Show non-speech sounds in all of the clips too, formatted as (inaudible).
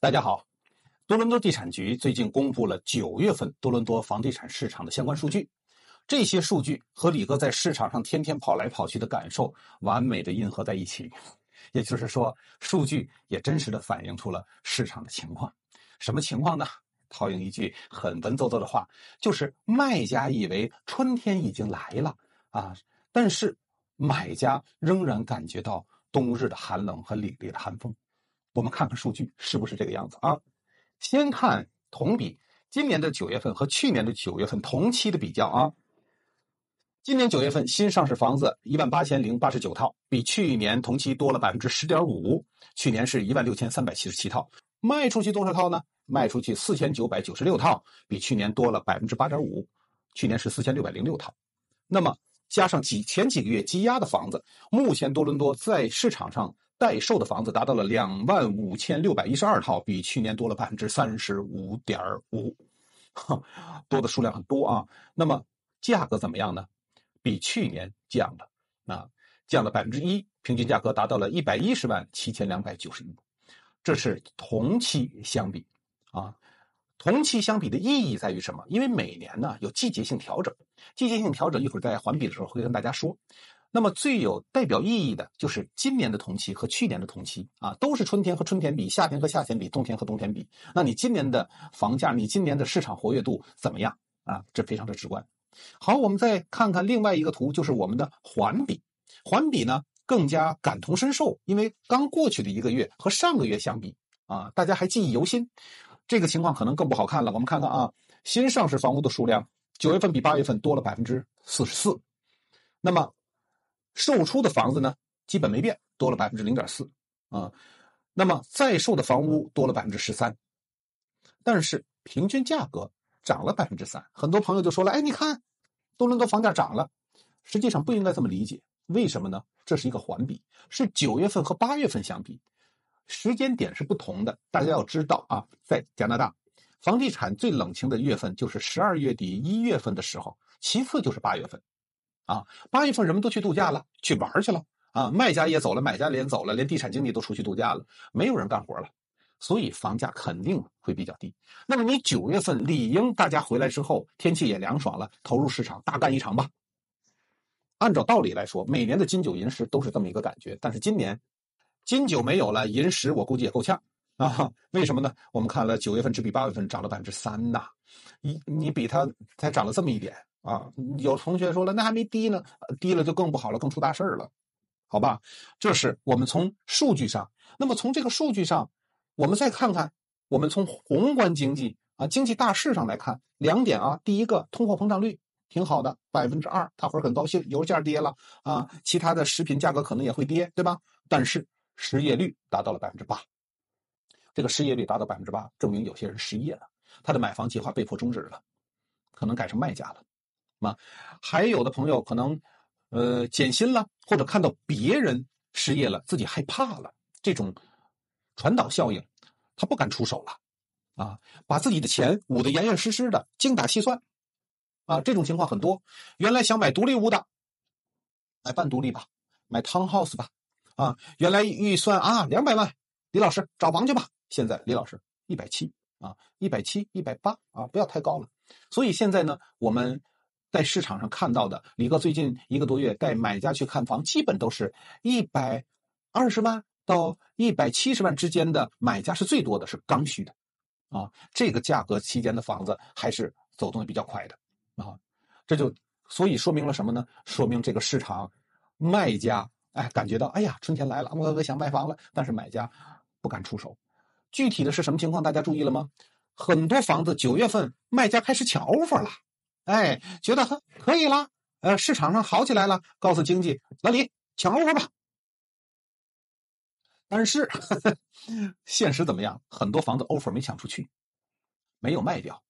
大家好，多伦多地产局最近公布了九月份多伦多房地产市场的相关数据，这些数据和李哥在市场上天天跑来跑去的感受完美的印合在一起，也就是说，数据也真实的反映出了市场的情况。什么情况呢？套用一句很文绉绉的话，就是卖家以为春天已经来了啊，但是买家仍然感觉到冬日的寒冷和凛冽的寒风。我们看看数据是不是这个样子啊？先看同比，今年的九月份和去年的九月份同期的比较啊。今年九月份新上市房子一万八千零八十九套，比去年同期多了百分之十点五。去年是一万六千三百七十七套。卖出去多少套呢？卖出去四千九百九十六套，比去年多了百分之八点五。去年是四千六百零六套。那么加上几前几个月积压的房子，目前多伦多在市场上。代售的房子达到了两万五千六百一十二套，比去年多了百分之三十五点五，多的数量很多啊。那么价格怎么样呢？比去年降了啊，降了百分之一，平均价格达到了一百一十万七千两百九十一，这是同期相比啊。同期相比的意义在于什么？因为每年呢有季节性调整，季节性调整一会儿在环比的时候会跟大家说。那么最有代表意义的就是今年的同期和去年的同期啊，都是春天和春天比，夏天和夏天比，冬天和冬天比。那你今年的房价，你今年的市场活跃度怎么样啊？这非常的直观。好，我们再看看另外一个图，就是我们的环比，环比呢更加感同身受，因为刚过去的一个月和上个月相比啊，大家还记忆犹新。这个情况可能更不好看了。我们看看啊，新上市房屋的数量，九月份比八月份多了百分之四十四，那么。售出的房子呢，基本没变，多了百分之零点四，啊，那么在售的房屋多了百分之十三，但是平均价格涨了百分之三。很多朋友就说了，哎，你看多伦多房价涨了，实际上不应该这么理解。为什么呢？这是一个环比，是九月份和八月份相比，时间点是不同的。大家要知道啊，在加拿大，房地产最冷清的月份就是十二月底一月份的时候，其次就是八月份。啊，八月份人们都去度假了，去玩去了。啊，卖家也走了，买家连走了，连地产经理都出去度假了，没有人干活了，所以房价肯定会比较低。那么你九月份理应大家回来之后，天气也凉爽了，投入市场大干一场吧。按照道理来说，每年的金九银十都是这么一个感觉，但是今年金九没有了，银十我估计也够呛啊。为什么呢？我们看了九月份只比八月份涨了百分之三呐，你你比它才涨了这么一点。啊，有同学说了，那还没低呢，低了就更不好了，更出大事儿了，好吧？这是我们从数据上，那么从这个数据上，我们再看看，我们从宏观经济啊，经济大势上来看，两点啊，第一个，通货膨胀率挺好的，百分之二，大伙儿很高兴，油价跌了啊，其他的食品价格可能也会跌，对吧？但是失业率达到了百分之八，这个失业率达到百分之八，证明有些人失业了，他的买房计划被迫终止了，可能改成卖价了。嘛，还有的朋友可能，呃，减薪了，或者看到别人失业了，自己害怕了，这种传导效应，他不敢出手了，啊，把自己的钱捂得严严实实的，精打细算，啊，这种情况很多。原来想买独立屋的，买半独立吧，买 town house 吧，啊，原来预算啊两百万，李老师找房去吧。现在李老师一百七啊，一百七一百八啊，不要太高了。所以现在呢，我们。在市场上看到的，李哥最近一个多月带买家去看房，基本都是一百二十万到一百七十万之间的买家是最多的，是刚需的，啊，这个价格期间的房子还是走动的比较快的，啊，这就所以说明了什么呢？说明这个市场卖家哎感觉到哎呀春天来了，我我想卖房了，但是买家不敢出手。具体的是什么情况？大家注意了吗？很多房子九月份卖家开始抢 offer 了。哎，觉得可以了，呃，市场上好起来了，告诉经济，老李抢 offer 吧。但是 (laughs) 现实怎么样？很多房子 offer 没抢出去，没有卖掉。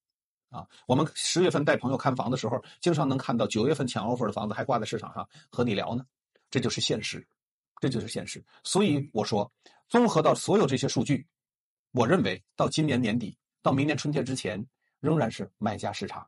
啊，我们十月份带朋友看房的时候，经常能看到九月份抢 offer 的房子还挂在市场上。和你聊呢，这就是现实，这就是现实。所以我说，综合到所有这些数据，我认为到今年年底，到明年春天之前，仍然是卖家市场。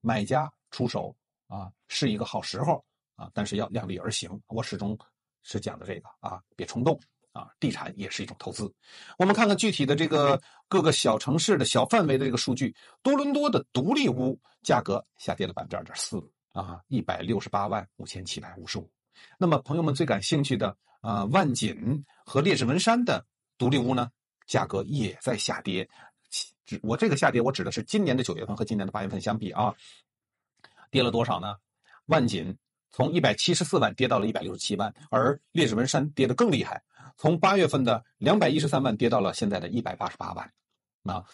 买家出手啊，是一个好时候啊，但是要量力而行。我始终是讲的这个啊，别冲动啊。地产也是一种投资。我们看看具体的这个各个小城市的小范围的这个数据。多伦多的独立屋价格下跌了百分之二点四啊，一百六十八万五千七百五十五。那么朋友们最感兴趣的啊，万锦和烈士文山的独立屋呢，价格也在下跌。指我这个下跌，我指的是今年的九月份和今年的八月份相比啊，跌了多少呢？万锦从一百七十四万跌到了一百六十七万，而列治文山跌得更厉害，从八月份的两百一十三万跌到了现在的一百八十八万。啊，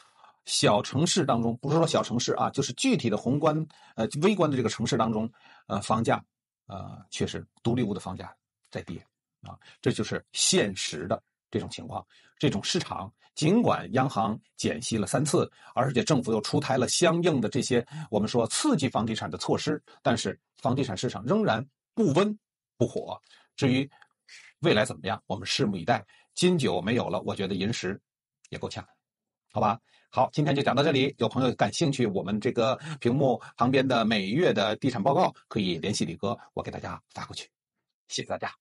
小城市当中，不是说小城市啊，就是具体的宏观呃微观的这个城市当中，呃，房价呃确实独立屋的房价在跌啊，这就是现实的。这种情况，这种市场，尽管央行减息了三次，而且政府又出台了相应的这些我们说刺激房地产的措施，但是房地产市场仍然不温不火。至于未来怎么样，我们拭目以待。金九没有了，我觉得银十也够呛，好吧？好，今天就讲到这里。有朋友感兴趣，我们这个屏幕旁边的每月的地产报告，可以联系李哥，我给大家发过去。谢谢大家。